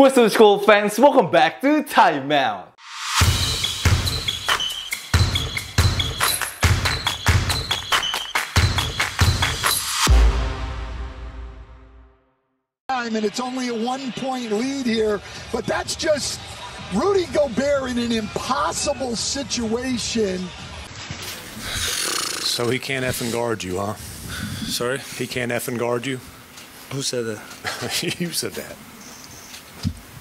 What's up school fans, welcome back to Time Out. And it's only a one point lead here, but that's just Rudy Gobert in an impossible situation. So he can't effing guard you, huh? Sorry? He can't effing guard you? Who said that? you said that.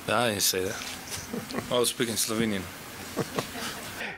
Yeah, I didn't say that. I was Slovenian.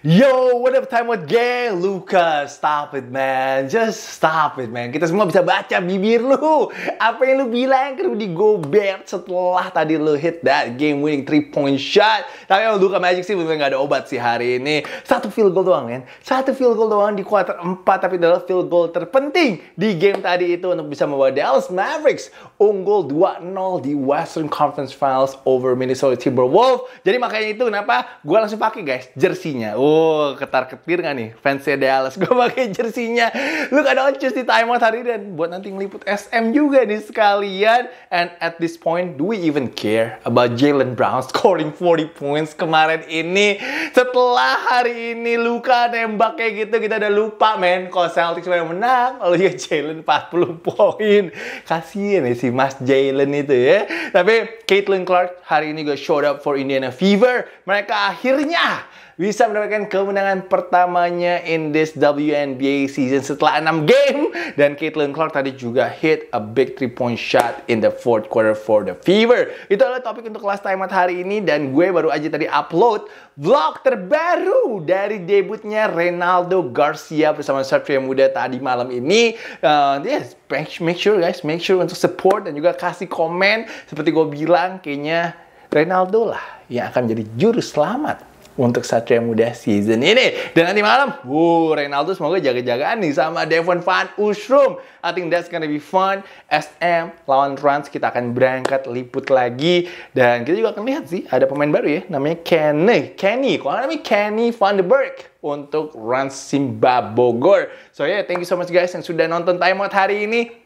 Yo, what up time out gang? Lucas, stop it man. Just stop it man. Kita semua bisa baca bibir lu. Apa yang lu bilang ke kan Rudy Gobert setelah tadi lu hit that game winning 3 point shot. Tapi emang Luka Magic sih bener gak ada obat sih hari ini. Satu field goal doang kan. Satu field goal doang di quarter 4 tapi adalah field goal terpenting di game tadi itu untuk bisa membawa Dallas Mavericks unggul 2-0 di Western Conference Finals over Minnesota Timberwolves. Jadi makanya itu kenapa gue langsung pakai guys jersinya. Oh, ketar ketir nggak nih fans Dallas? Gue pakai jersinya. Lu ada oncus di timeout hari dan buat nanti ngeliput SM juga nih sekalian. And at this point, do we even care about Jalen Brown scoring 40 points kemarin ini? Setelah hari ini Luka nembak kayak gitu, kita udah lupa men. Kalau Celtics yang menang, lalu oh ya Jalen 40 poin. Kasian ya si Mas Jalen itu ya. Tapi Caitlin Clark hari ini juga showed up for Indiana Fever. Mereka akhirnya bisa mendapatkan kemenangan pertamanya in this WNBA season setelah 6 game. Dan Caitlin Clark tadi juga hit a big three point shot in the fourth quarter for the Fever. Itu adalah topik untuk kelas timeout hari ini dan gue baru aja tadi upload vlog terbaru dari debutnya Ronaldo Garcia bersama Satria Muda tadi malam ini. Uh, yes, make sure guys, make sure untuk support dan juga kasih komen. Seperti gue bilang, kayaknya Ronaldo lah yang akan jadi juru selamat untuk Satria Muda season ini. Dan nanti malam, wuh, Reynaldo semoga jaga-jagaan nih sama Devon Van Ushrum. I think that's gonna be fun. SM lawan Trans, kita akan berangkat liput lagi. Dan kita juga akan lihat sih, ada pemain baru ya, namanya Kenny. Kenny, kalau namanya Kenny Van de Berg untuk Rans Simba Bogor. So yeah, thank you so much guys yang sudah nonton Time Out hari ini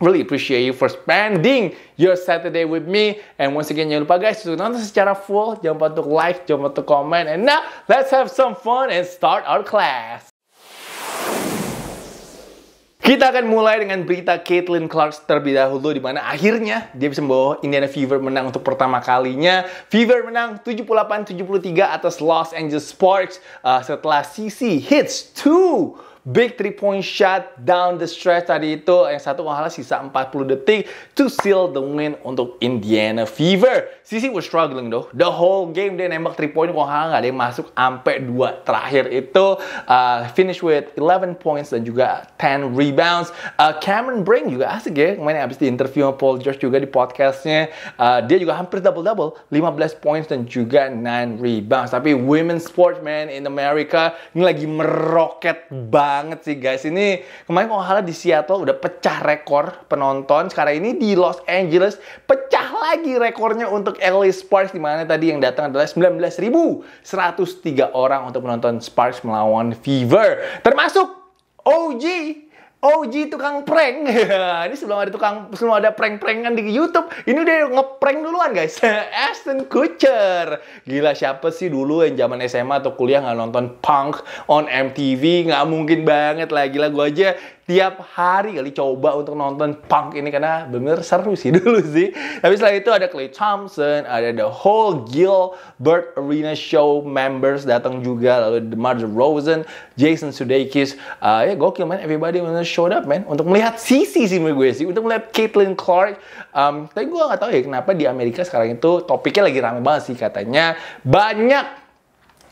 really appreciate you for spending your Saturday with me. And once again, jangan lupa guys untuk nonton secara full. Jangan lupa untuk like, jangan lupa untuk comment. And now, let's have some fun and start our class. Kita akan mulai dengan berita Caitlin Clark terlebih dahulu di mana akhirnya dia bisa membawa Indiana Fever menang untuk pertama kalinya. Fever menang 78-73 atas Los Angeles Sparks uh, setelah CC hits 2 big three point shot down the stretch tadi itu yang satu malah sisa 40 detik to seal the win untuk Indiana Fever. Sisi was struggling though. The whole game dia nembak three point kok nggak ada yang masuk sampai dua terakhir itu uh, finish with 11 points dan juga 10 rebounds. Uh, Cameron Brink juga asik ya kemarin abis di interview sama Paul George juga di podcastnya uh, dia juga hampir double double 15 points dan juga 9 rebounds. Tapi women sportsman in America ini lagi meroket banget banget sih guys. Ini kemarin kalau di Seattle udah pecah rekor penonton. Sekarang ini di Los Angeles pecah lagi rekornya untuk LA Sparks di mana tadi yang datang adalah 19.103 orang untuk menonton Sparks melawan Fever. Termasuk OG Og tukang prank. ini sebelum ada tukang sebelum ada prank-prankan di YouTube, ini udah ngeprank duluan guys. Aston Kutcher. Gila siapa sih dulu yang zaman SMA atau kuliah nggak nonton Punk on MTV? Nggak mungkin banget lah. Gila gue aja tiap hari kali coba untuk nonton punk ini karena bener seru sih dulu sih. Tapi setelah itu ada Clay Thompson, ada the whole Bird Arena Show members datang juga, lalu the DeMar Rosen Jason Sudeikis. Uh, ya gokil man, everybody bener showed up man untuk melihat Sisi sih menurut gue sih, untuk melihat Caitlin Clark. Um, tapi gue gak tahu ya kenapa di Amerika sekarang itu topiknya lagi rame banget sih katanya banyak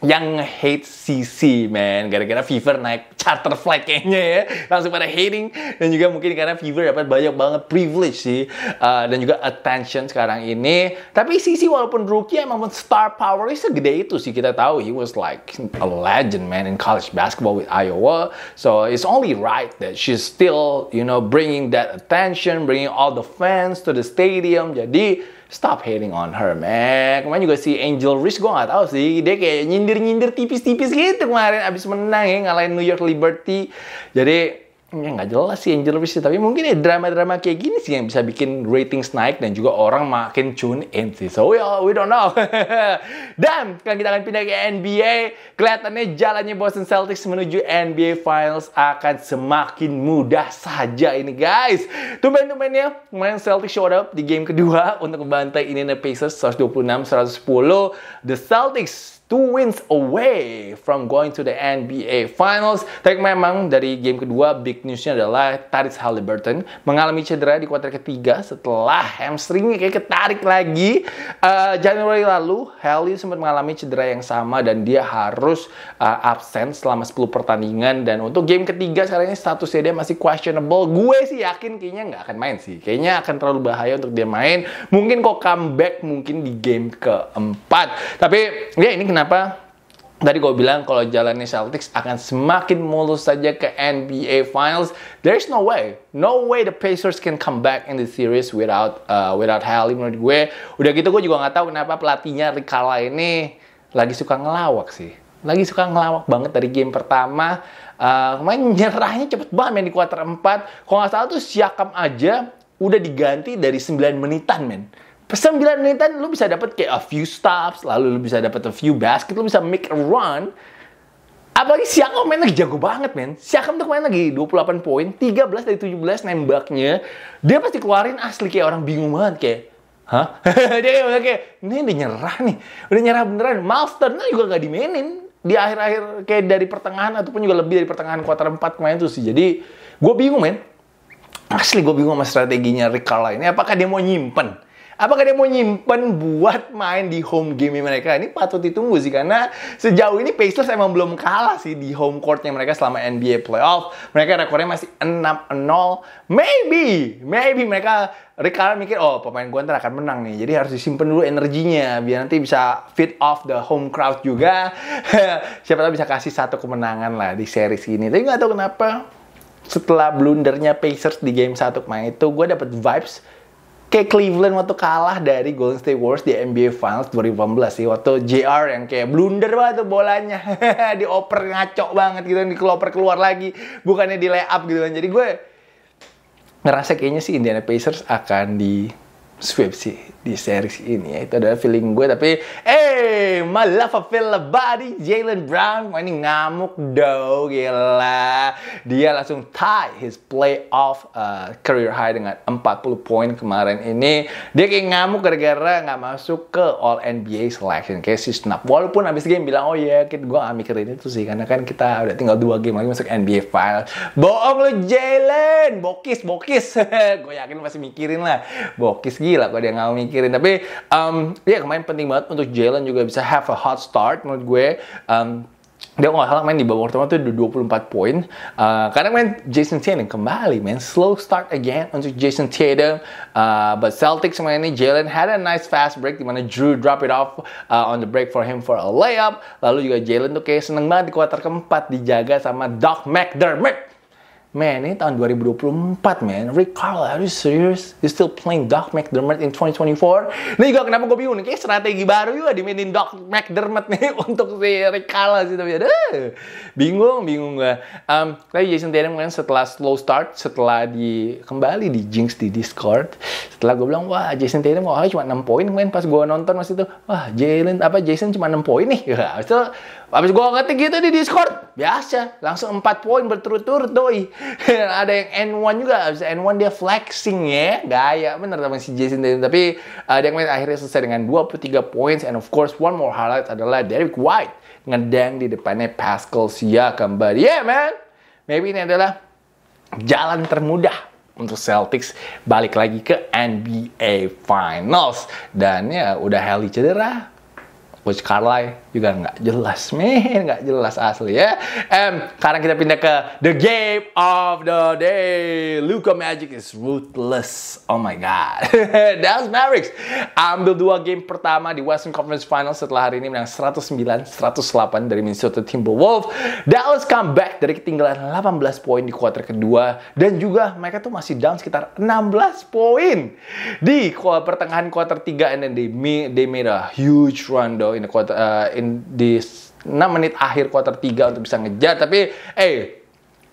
yang hate CC man gara-gara Fever naik charter flight kayaknya ya langsung pada hating dan juga mungkin karena Fever dapat banyak banget privilege sih uh, dan juga attention sekarang ini tapi CC walaupun rookie emang pun star powernya segede itu sih kita tahu he was like a legend man in college basketball with Iowa so it's only right that she's still you know bringing that attention bringing all the fans to the stadium jadi stop hating on her, man. Kemarin juga si Angel Rich gue gak tahu sih. Dia kayak nyindir-nyindir tipis-tipis gitu kemarin. Abis menang ya, ngalahin New York Liberty. Jadi, ya nggak jelas sih Angel Beats tapi mungkin ya drama-drama kayak gini sih yang bisa bikin ratings naik dan juga orang makin tune in sih so we, all, we don't know dan sekarang kita akan pindah ke NBA kelihatannya jalannya Boston Celtics menuju NBA Finals akan semakin mudah saja ini guys tumben tumbennya main Celtics showed up di game kedua untuk membantai ini Pacers 126-110 the Celtics two wins away from going to the NBA Finals. Tapi memang dari game kedua big newsnya adalah Taris Halliburton mengalami cedera di kuarter ketiga setelah hamstringnya kayak ketarik lagi. Uh, Januari lalu Halli sempat mengalami cedera yang sama dan dia harus uh, absen selama 10 pertandingan dan untuk game ketiga sekarang ini statusnya dia masih questionable. Gue sih yakin kayaknya nggak akan main sih. Kayaknya akan terlalu bahaya untuk dia main. Mungkin kok comeback mungkin di game keempat. Tapi ya ini kenapa tadi gue bilang kalau jalannya Celtics akan semakin mulus saja ke NBA Finals. There's no way, no way the Pacers can come back in the series without uh, without Halley menurut gue. Udah gitu gue juga nggak tahu kenapa pelatihnya Rick ini lagi suka ngelawak sih. Lagi suka ngelawak banget dari game pertama. Uh, main nyerahnya cepet banget main di kuarter 4. Kalau nggak salah tuh siakam aja udah diganti dari 9 menitan men Sembilan menitan lu bisa dapat kayak a few stops, lalu lu bisa dapat a few basket, lu bisa make a run. Apalagi Siakam main lagi jago banget, men. Siakam tuh main lagi 28 poin, 13 dari 17 nembaknya. Dia pasti keluarin asli kayak orang bingung banget kayak Hah? dia kayak, kayak, ini udah nyerah nih. Udah nyerah beneran. Miles nah juga gak dimainin di akhir-akhir kayak dari pertengahan ataupun juga lebih dari pertengahan kuarter 4 kemarin tuh sih. Jadi gue bingung men. Asli gue bingung sama strateginya Rick Carlisle ini. Apakah dia mau nyimpen? Apakah dia mau nyimpen buat main di home game mereka? Ini patut ditunggu sih karena sejauh ini Pacers emang belum kalah sih di home courtnya mereka selama NBA playoff. Mereka rekornya masih 6-0. Maybe, maybe mereka Ricard mikir, oh pemain gue ntar akan menang nih. Jadi harus disimpan dulu energinya biar nanti bisa fit off the home crowd juga. Siapa tahu bisa kasih satu kemenangan lah di series ini. Tapi nggak tahu kenapa setelah blundernya Pacers di game satu kemarin itu gue dapet vibes kayak Cleveland waktu kalah dari Golden State Warriors di NBA Finals 2018 sih waktu JR yang kayak blunder banget tuh bolanya dioper ngaco banget gitu di keloper keluar lagi bukannya di lay up gitu kan jadi gue ngerasa kayaknya sih Indiana Pacers akan di sweep sih di series ini ya. Itu adalah feeling gue tapi eh hey, my love of body Jalen Brown ini ngamuk dong gila. Dia langsung tie his playoff uh, career high dengan 40 poin kemarin ini. Dia kayak ngamuk gara-gara nggak -gara masuk ke All NBA selection kayak si snap. Walaupun habis game bilang oh ya yeah, gue gak mikirin itu sih karena kan kita udah tinggal dua game lagi masuk NBA final. Bohong lu Jalen, bokis bokis. gue yakin masih mikirin lah. Bokis gila kok dia nggak mikirin pikirin. Tapi um, ya kemarin penting banget untuk Jalen juga bisa have a hot start menurut gue. Um, dia nggak salah main di babak pertama tuh 24 poin. Uh, karena main Jason Tatum kembali main slow start again untuk Jason Tatum. Uh, but Celtics main ini Jalen had a nice fast break di mana Drew drop it off uh, on the break for him for a layup. Lalu juga Jalen tuh kayak seneng banget di kuarter keempat dijaga sama Doc McDermott Man, ini tahun 2024, man. Rick Carl, are you serious? You still playing Doc McDermott in 2024? Ini juga kenapa gue bingung. Kayaknya strategi baru juga dimainin Doc McDermott nih untuk si Rick Carl. sih. Tapi aduh, ya, bingung, bingung gue. Um, tapi Jason Tatum kan setelah slow start, setelah di kembali di jinx di Discord, setelah gue bilang, wah Jason Tatum oh, cuma 6 poin. Kemarin pas gue nonton masih itu, wah Jalen, apa Jason cuma 6 poin nih. Ya, itu Habis gue ngetik gitu di Discord, biasa. Langsung 4 poin berturut-turut doi. ada yang N1 juga, habis N1 dia flexing ya. Gaya, bener sama si Jason Tatum. Tapi ada uh, yang kemarin akhirnya selesai dengan 23 points. And of course, one more highlight adalah Derek White. Ngedang di depannya Pascal Siakam. kembali yeah, man. Maybe ini adalah jalan termudah untuk Celtics balik lagi ke NBA Finals. Dan ya, udah Heli cedera, Coach Carly juga nggak jelas, men, nggak jelas asli ya. Em, sekarang kita pindah ke the game of the day. Luka Magic is ruthless. Oh my god. Dallas Mavericks ambil dua game pertama di Western Conference Finals setelah hari ini menang 109-108 dari Minnesota Timberwolves. Dallas comeback dari ketinggalan 18 poin di kuarter kedua dan juga mereka tuh masih down sekitar 16 poin di pertengahan kuarter tiga. and then they made, they made a huge run though ini quarter, uh, eh, in, di 6 menit akhir quarter 3 untuk bisa ngejar. Tapi, eh,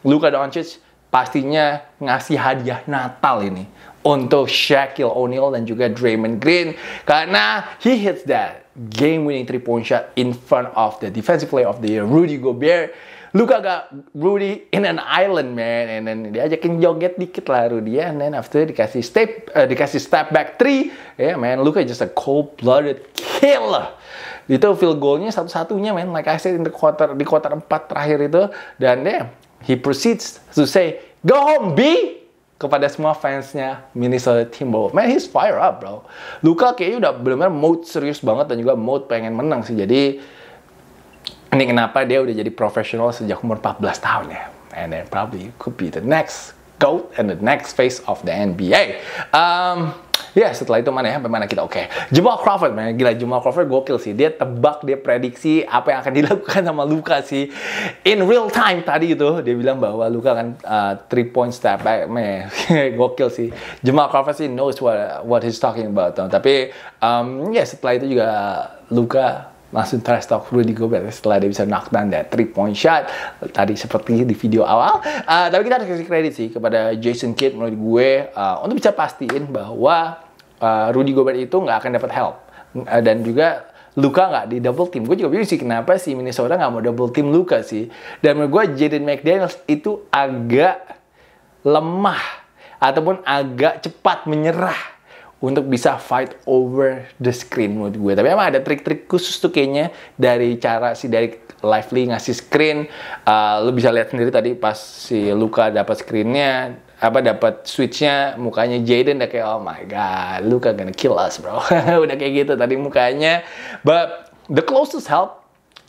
Luka Doncic pastinya ngasih hadiah Natal ini untuk Shaquille O'Neal dan juga Draymond Green karena he hits that game winning three point shot in front of the defensive player of the year Rudy Gobert lu kagak Rudy in an island man and then diajakin joget dikit lah Rudy and then after dikasih step uh, dikasih step back three ya yeah, man Luka just a cold blooded killer itu field goalnya satu-satunya man like I said in the quarter di quarter empat terakhir itu dan dia he proceeds to say go home B kepada semua fansnya Minnesota Timberwolves. Man, he's fire up, bro. Luka kayaknya udah benar-benar mood serius banget dan juga mood pengen menang sih. Jadi, ini kenapa dia udah jadi profesional sejak umur 14 tahun ya. And then probably could be the next GOAT and the next face of the NBA. Um, ya yeah, setelah itu mana ya sampai mana kita oke okay. Jamal Crawford man gila Jamal Crawford gokil sih dia tebak dia prediksi apa yang akan dilakukan sama Luka sih in real time tadi itu dia bilang bahwa Luka akan uh, three point step back man gokil sih Jamal Crawford sih knows what what he's talking about tapi um, ya yeah, setelah itu juga Luka langsung try talk Rudy Gobert setelah dia bisa knockdown dan three point shot tadi seperti di video awal uh, tapi kita harus kasih kredit sih kepada Jason Kidd menurut gue uh, untuk bisa pastiin bahwa uh, Rudy Gobert itu nggak akan dapat help uh, dan juga Luka nggak di double team. Gue juga bingung sih kenapa sih Minnesota nggak mau double team Luka sih. Dan menurut gue Jaden McDaniels itu agak lemah ataupun agak cepat menyerah untuk bisa fight over the screen menurut gue. Tapi emang ada trik-trik khusus tuh kayaknya dari cara si dari Lively ngasih screen. Uh, lu bisa lihat sendiri tadi pas si Luka dapat screennya apa dapat switchnya mukanya Jaden udah kayak oh my god Luka gonna kill us bro udah kayak gitu tadi mukanya but the closest help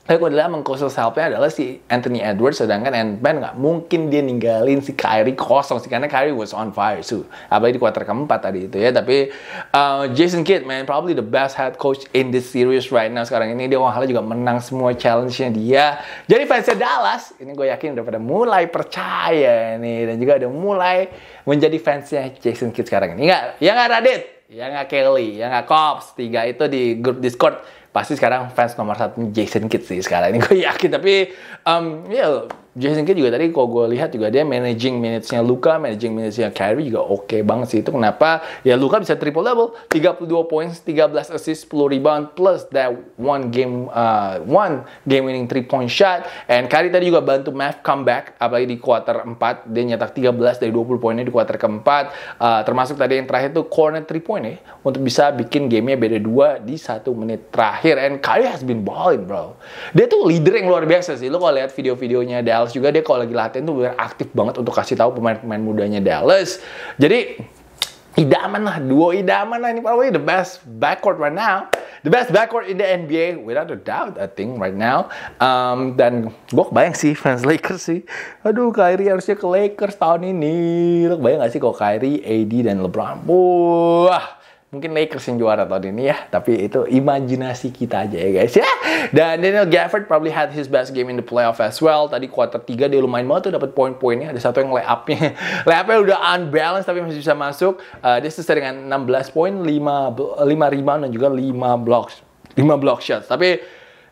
tapi adalah mengkosel selfie adalah si Anthony Edwards sedangkan Ant-Man nggak mungkin dia ninggalin si Kyrie kosong sih karena Kyrie was on fire too apalagi di kuarter keempat tadi itu ya tapi uh, Jason Kidd man probably the best head coach in this series right now sekarang ini dia wahala juga menang semua challenge-nya dia jadi fansnya Dallas ini gue yakin udah pada mulai percaya nih dan juga udah mulai menjadi fansnya Jason Kidd sekarang ini nggak ya nggak Radit ya nggak Kelly ya nggak Cops tiga itu di grup Discord pasti sekarang fans nomor satu Jason Kidd sih sekarang ini gue yakin tapi um, ya yeah, Jason Kidd juga tadi kalau gue lihat juga dia managing minutes-nya Luka, managing minutes-nya Kyrie juga oke okay banget sih. Itu kenapa ya Luka bisa triple double, 32 points, 13 assist, 10 rebound plus that one game uh, one game winning three point shot. And Kyrie tadi juga bantu Mav comeback apalagi di quarter 4 dia nyetak 13 dari 20 poinnya di quarter keempat. Uh, termasuk tadi yang terakhir itu corner three point ya untuk bisa bikin gamenya beda dua di satu menit terakhir. And Kyrie has been balling bro. Dia tuh leader yang luar biasa sih. Lo kalau lihat video-videonya dia. Dallas juga dia kalau lagi latihan tuh benar aktif banget untuk kasih tahu pemain-pemain mudanya Dallas. Jadi idaman lah, duo idaman lah ini probably the best backcourt right now. The best backcourt in the NBA without a doubt I think right now. Um, dan gue kebayang sih fans Lakers sih. Aduh Kyrie harusnya ke Lakers tahun ini. Lo kebayang gak sih kalau Kyrie, AD dan LeBron? Wah mungkin Lakers yang juara tahun ini ya, tapi itu imajinasi kita aja ya guys ya. Dan Daniel Gafford probably had his best game in the playoff as well. Tadi quarter 3 dia lumayan banget tuh dapat poin-poinnya. Ada satu yang layupnya, up-nya. nya udah unbalanced tapi masih bisa masuk. Uh, dia selesai dengan 16 poin, 5 5 rebound dan juga 5 blocks. 5 block shots. Tapi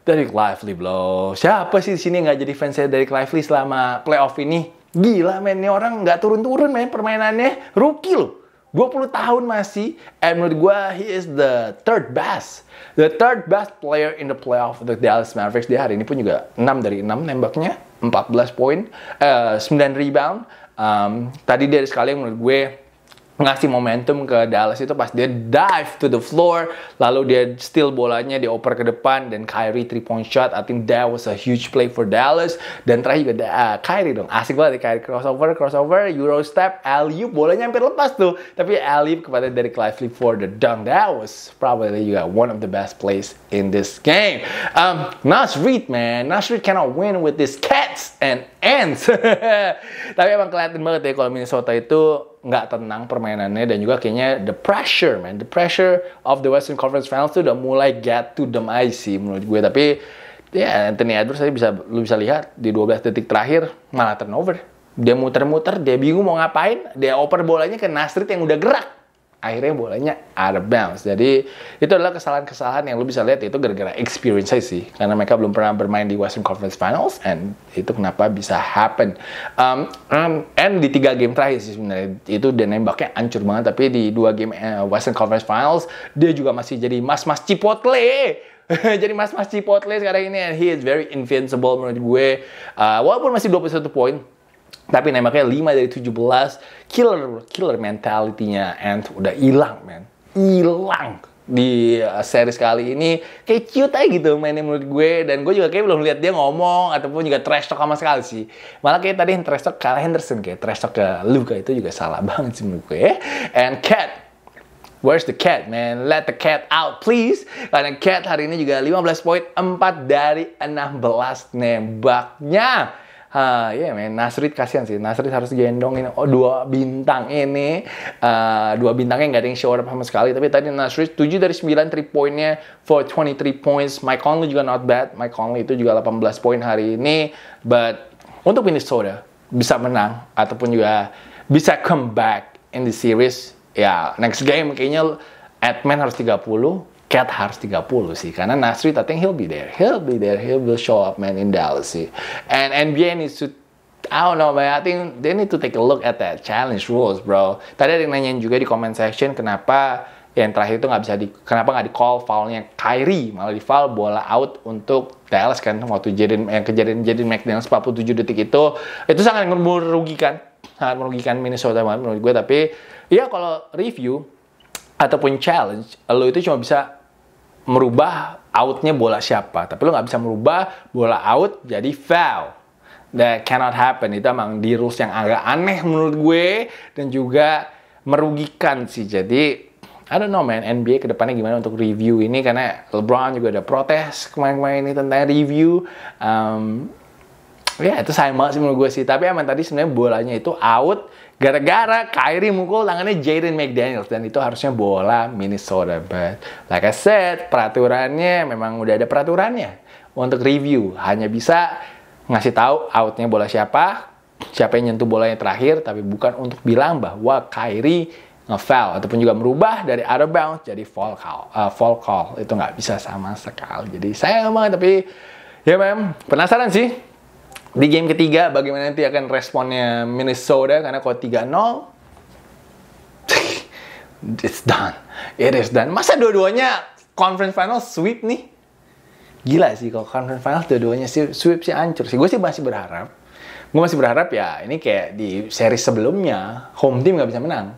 dari Lively bro. Siapa sih di sini nggak jadi fansnya dari Lively selama playoff ini? Gila men, ini orang nggak turun-turun main permainannya. Rookie loh 20 tahun masih, and menurut gue he is the third best. The third best player in the playoff the Dallas Mavericks. Dia hari ini pun juga 6 dari 6 nembaknya, 14 poin, uh, eh, 9 rebound. Um, tadi dari sekali menurut gue ngasih momentum ke Dallas itu pas dia dive to the floor lalu dia steal bolanya dioper ke depan dan Kyrie three point shot I think that was a huge play for Dallas dan terakhir juga uh, Kyrie dong asik banget deh. Ya, Kyrie crossover crossover Euro step alley bolanya hampir lepas tuh tapi alley kepada dari Lively for the dunk that was probably juga one of the best plays in this game um, Nas Reed man Nas Reed cannot win with these cats and ants tapi emang kelihatan banget ya kalau Minnesota itu nggak tenang permainannya dan juga kayaknya the pressure man the pressure of the Western Conference Finals tuh udah mulai get to them I see menurut gue tapi ya yeah, Anthony Edwards tadi bisa lu bisa lihat di 12 detik terakhir malah turnover dia muter-muter dia bingung mau ngapain dia oper bolanya ke Nasrid yang udah gerak akhirnya bolanya out of bounds. Jadi itu adalah kesalahan-kesalahan yang lu bisa lihat itu gara-gara experience sih karena mereka belum pernah bermain di Western Conference Finals and itu kenapa bisa happen. Um, um, and di tiga game terakhir sih sebenarnya itu dia nembaknya ancur banget tapi di dua game uh, Western Conference Finals dia juga masih jadi mas-mas Cipotle. jadi mas-mas Cipotle sekarang ini and he is very invincible menurut gue. Uh, walaupun masih 21 poin tapi nembaknya 5 dari 17, killer killer mentality-nya Ant udah hilang, men. Hilang di uh, series kali ini kayak cute aja gitu mainnya menurut gue dan gue juga kayak belum lihat dia ngomong ataupun juga trash talk sama sekali sih malah kayak tadi yang trash talk Kyle Henderson kayak trash talk ke uh, Luka itu juga salah banget sih menurut gue and Cat Where's the cat, man? Let the cat out, please. Karena cat hari ini juga 15 poin, 4 dari 16 nembaknya uh, ya yeah, men Nasrid kasihan sih Nasrid harus gendongin oh, dua bintang ini uh, dua bintangnya nggak ada yang show up sama sekali tapi tadi Nasrid 7 dari 9 3 poinnya for 23 points Mike Conley juga not bad Mike Conley itu juga 18 poin hari ini but untuk Minnesota bisa menang ataupun juga bisa comeback in the series ya yeah, next game kayaknya Edman harus 30 Cat harus 30 sih karena Nasri I think he'll be there he'll be there he will show up man in Dallas sih and NBA needs to I don't know, man. I think they need to take a look at that challenge rules, bro. Tadi ada yang nanyain juga di comment section kenapa yang terakhir itu nggak bisa di kenapa nggak di call foulnya Kyrie malah di foul bola out untuk Dallas kan waktu jadin yang kejadian jadi McDaniels 47 detik itu itu sangat merugikan sangat merugikan Minnesota banget menurut gue tapi ya kalau review ataupun challenge lo itu cuma bisa merubah outnya bola siapa. Tapi lo nggak bisa merubah bola out jadi foul. That cannot happen. Itu emang di rules yang agak aneh menurut gue dan juga merugikan sih. Jadi I don't know man, NBA kedepannya gimana untuk review ini karena LeBron juga ada protes kemarin-kemarin ini tentang review. Um, Oh ya itu sayang banget sih menurut gue sih. Tapi emang tadi sebenarnya bolanya itu out gara-gara Kyrie mukul tangannya Jaden McDaniels dan itu harusnya bola Minnesota. But like I said, peraturannya memang udah ada peraturannya untuk review. Hanya bisa ngasih tahu outnya bola siapa, siapa yang nyentuh bolanya terakhir, tapi bukan untuk bilang bahwa Kyrie ngefoul ataupun juga merubah dari out of bounds jadi fall call. Uh, fall call itu nggak bisa sama sekali. Jadi sayang banget tapi ya mem penasaran sih di game ketiga, bagaimana nanti akan responnya Minnesota karena kalau 3-0, it's done. It is done. Masa dua-duanya conference final sweep nih? Gila sih kalau conference final dua-duanya sweep sih hancur sih. Gue sih masih berharap. Gue masih berharap ya ini kayak di seri sebelumnya home team nggak bisa menang.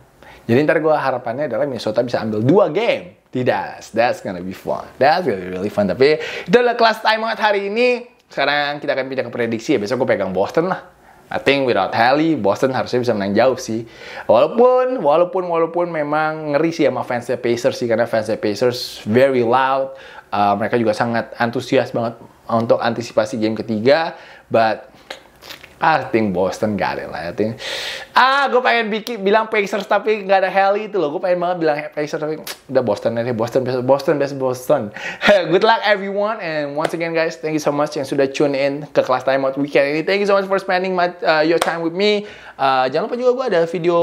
Jadi ntar gue harapannya adalah Minnesota bisa ambil dua game. Tidak, that's gonna be fun. That's gonna be really fun. Tapi itu adalah kelas time banget hari ini. Sekarang kita akan pindah ke prediksi ya. Besok gue pegang Boston lah. I think without Halley, Boston harusnya bisa menang jauh sih. Walaupun, walaupun, walaupun memang ngeri sih sama fansnya Pacers sih. Karena fansnya Pacers very loud. Uh, mereka juga sangat antusias banget untuk antisipasi game ketiga. But I think Boston got it lah. I think ah gue pengen bikin bilang Pacers tapi nggak ada Heli itu loh gue pengen banget bilang Pacers tapi udah Boston nih Boston best Boston best Boston. good luck everyone and once again guys thank you so much yang sudah tune in ke kelas time out weekend ini thank you so much for spending my, uh, your time with me uh, jangan lupa juga gue ada video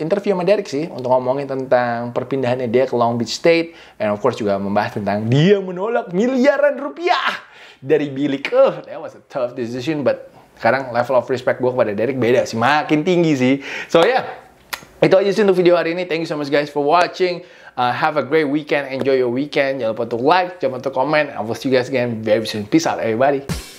interview sama Derek sih untuk ngomongin tentang perpindahannya dia ke Long Beach State and of course juga membahas tentang dia menolak miliaran rupiah dari bilik. Oh, that was a tough decision, but sekarang level of respect gue kepada Derek beda sih makin tinggi sih so ya yeah, itu aja sih untuk video hari ini thank you so much guys for watching uh, have a great weekend enjoy your weekend jangan lupa untuk like jangan lupa untuk comment I will see you guys again very soon peace out everybody